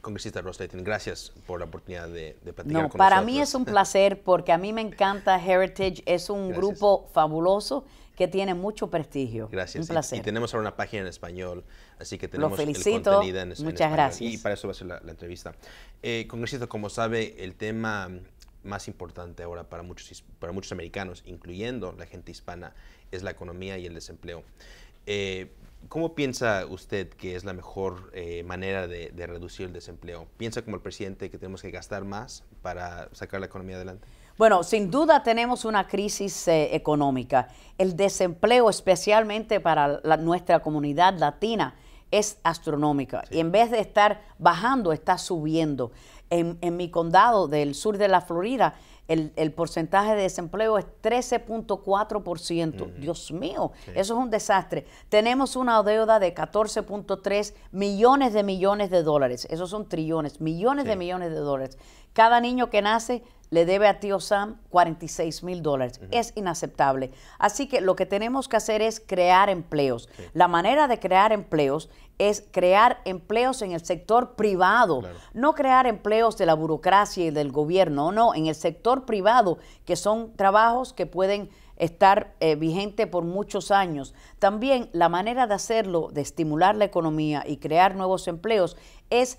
Congresista Rosletin, gracias por la oportunidad de, platicar no, para mí es un placer porque a mí me encanta Heritage, es un grupo fabuloso que tiene mucho prestigio. Gracias. Un placer. Y, tenemos ahora una página en español, así que tenemos Lo felicito. el contenido en, Muchas gracias. Y para eso va a ser la, entrevista. Eh, congresista, como sabe, el tema más importante ahora para muchos, para muchos americanos, incluyendo la gente hispana, es la economía y el desempleo. Eh, ¿Cómo piensa usted que es la mejor eh, manera de, reducir el desempleo? ¿Piensa como el presidente que tenemos que gastar más para sacar la economía adelante? Bueno, sin duda tenemos una crisis eh, económica. El desempleo, especialmente para nuestra comunidad latina, es astronómica. Y en vez de estar bajando, está subiendo en, mi condado del sur de la Florida, el, porcentaje de desempleo es 13.4%. Dios mío, eso es un desastre. Tenemos una deuda de 14.3 millones de millones de dólares. Esos son trillones, millones de millones de dólares. Cada niño que nace le debe a tío Sam 46 mil dólares. Es inaceptable. Así que lo que tenemos que hacer es crear empleos. La manera de crear empleos es crear empleos en el sector privado, no crear empleos de la burocracia y del gobierno, no, en el sector privado, que son trabajos que pueden estar eh, vigente por muchos años. También la manera de hacerlo, de estimular la economía y crear nuevos empleos, es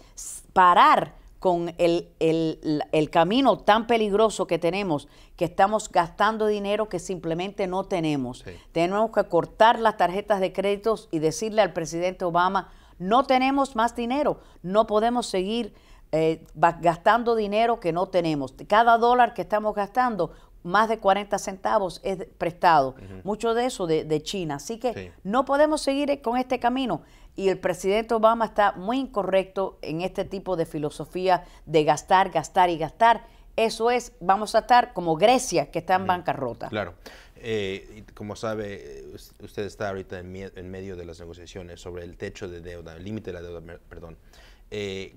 parar con el, camino tan peligroso que tenemos, que estamos gastando dinero que simplemente no tenemos. Tenemos que cortar las tarjetas de créditos y decirle al presidente Obama, no tenemos más dinero, no podemos seguir eh, gastando dinero que no tenemos. Cada dólar que estamos gastando más de 40 centavos es prestado, mucho de eso de, China. Así que no podemos seguir eh, con este camino. Y el presidente Obama está muy incorrecto en este tipo de filosofía de gastar, gastar y gastar. Eso es, vamos a estar como Grecia, que está en bancarrota. Claro. Eh, como sabe, eh, usted está ahorita en, medio de las negociaciones sobre el techo de deuda, el límite de la deuda, perdón.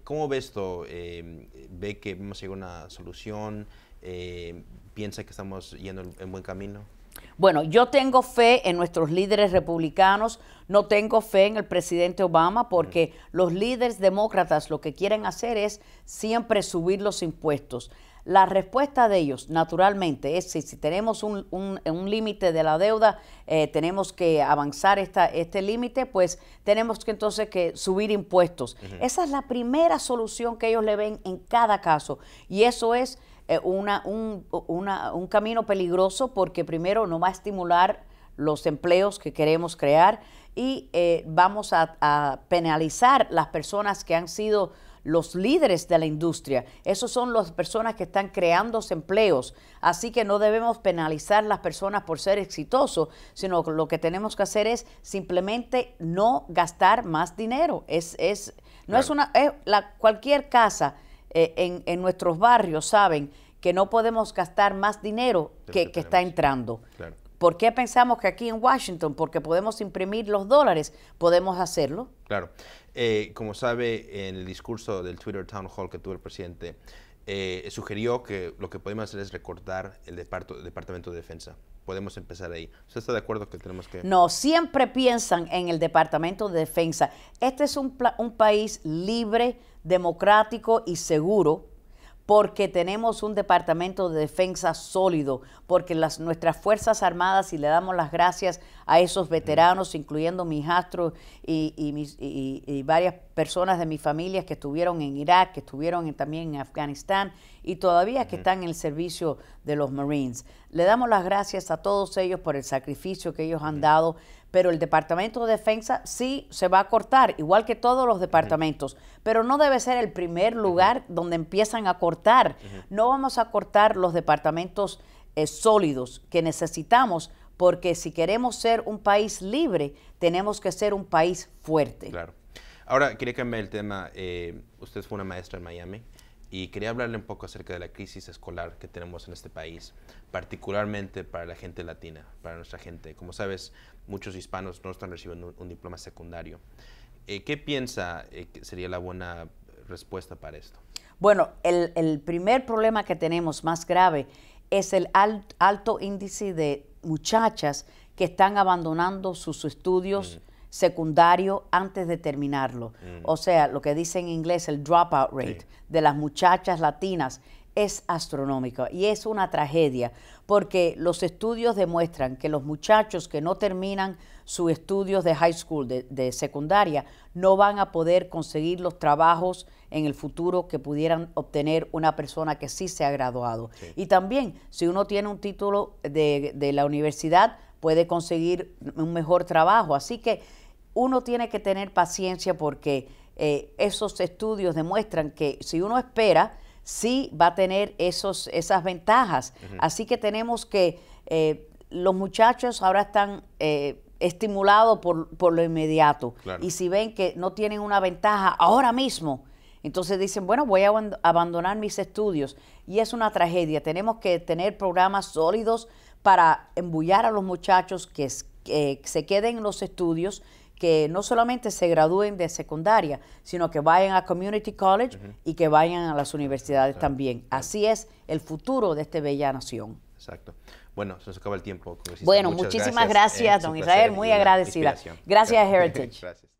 ¿Cómo ve esto? ¿Ve que vamos a llegar a una solución? piensa que estamos yendo en buen camino? Bueno, yo tengo fe en nuestros líderes republicanos, no tengo fe en el presidente Obama porque los líderes demócratas lo que quieren hacer es siempre subir los impuestos. La respuesta de ellos, naturalmente, es si, tenemos un, límite de la deuda, eh, tenemos que avanzar esta, este límite, pues tenemos que entonces que subir impuestos. Esa es la primera solución que ellos le ven en cada caso. Y eso es eh, una, un, camino peligroso porque primero no va a estimular los empleos que queremos crear y eh, vamos a, penalizar las personas que han sido los líderes de la industria. Esos son las personas que están creando empleos. Así que no debemos penalizar las personas por ser exitosos, sino lo que tenemos que hacer es simplemente no gastar más dinero. Es, no es una, cualquier casa eh, en, nuestros barrios saben que no podemos gastar más dinero que, está entrando. ¿Por qué pensamos que aquí en Washington, porque podemos imprimir los dólares, podemos hacerlo? Claro. Eh, como sabe, en el discurso del Twitter Town Hall que tuvo el presidente, eh, sugirió que lo que podemos hacer es recortar el Departamento de Defensa. Podemos empezar ahí. ¿Usted está de acuerdo que tenemos que...? No, siempre piensan en el Departamento de Defensa. Este es un, país libre, democrático y seguro porque tenemos un departamento de defensa sólido, porque las, nuestras Fuerzas Armadas, y le damos las gracias a esos veteranos, incluyendo mi astros y, mis, y varias personas de mi familia que estuvieron en Irak, que estuvieron también en Afganistán y todavía que están en el servicio de los Marines. Le damos las gracias a todos ellos por el sacrificio que ellos han dado, pero el Departamento de Defensa sí se va a cortar, igual que todos los departamentos, pero no debe ser el primer lugar donde empiezan a cortar. No vamos a cortar los departamentos eh, sólidos que necesitamos porque si queremos ser un país libre, tenemos que ser un país fuerte. Claro. Ahora, quería cambiar el tema. Eh, usted fue una maestra en Miami y quería hablarle un poco acerca de la crisis escolar que tenemos en este país, particularmente para la gente latina, para nuestra gente. Como sabes, muchos hispanos no están recibiendo un, diploma secundario. Eh, ¿Qué piensa eh, que sería la buena respuesta para esto? Bueno, el, primer problema que tenemos más grave es el alto índice de muchachas que están abandonando sus estudios. Mm secundario antes de terminarlo. Mm. O sea, lo que dice en inglés el dropout rate de las muchachas latinas es astronómico y es una tragedia porque los estudios demuestran que los muchachos que no terminan sus estudios de high school, de, secundaria, no van a poder conseguir los trabajos en el futuro que pudieran obtener una persona que sí se ha graduado. Y también, si uno tiene un título de la universidad, puede conseguir un mejor trabajo. Así que uno tiene que tener paciencia porque eh, esos estudios demuestran que si uno espera, sí va a tener esos, esas ventajas. Así que tenemos que, eh, los muchachos ahora están eh, estimulados por, lo inmediato. Y si ven que no tienen una ventaja ahora mismo, entonces dicen, bueno, voy a abandonar mis estudios. Y es una tragedia. Tenemos que tener programas sólidos para embullar a los muchachos que se queden en los estudios que no solamente se gradúen de secundaria, sino que vayan a community college y que vayan a las universidades también. Así es el futuro de esta bella nación. Exacto. Bueno, se nos acaba el tiempo. Bueno, muchísimas gracias, eh, don Israel, muy agradecida. Gracias Heritage.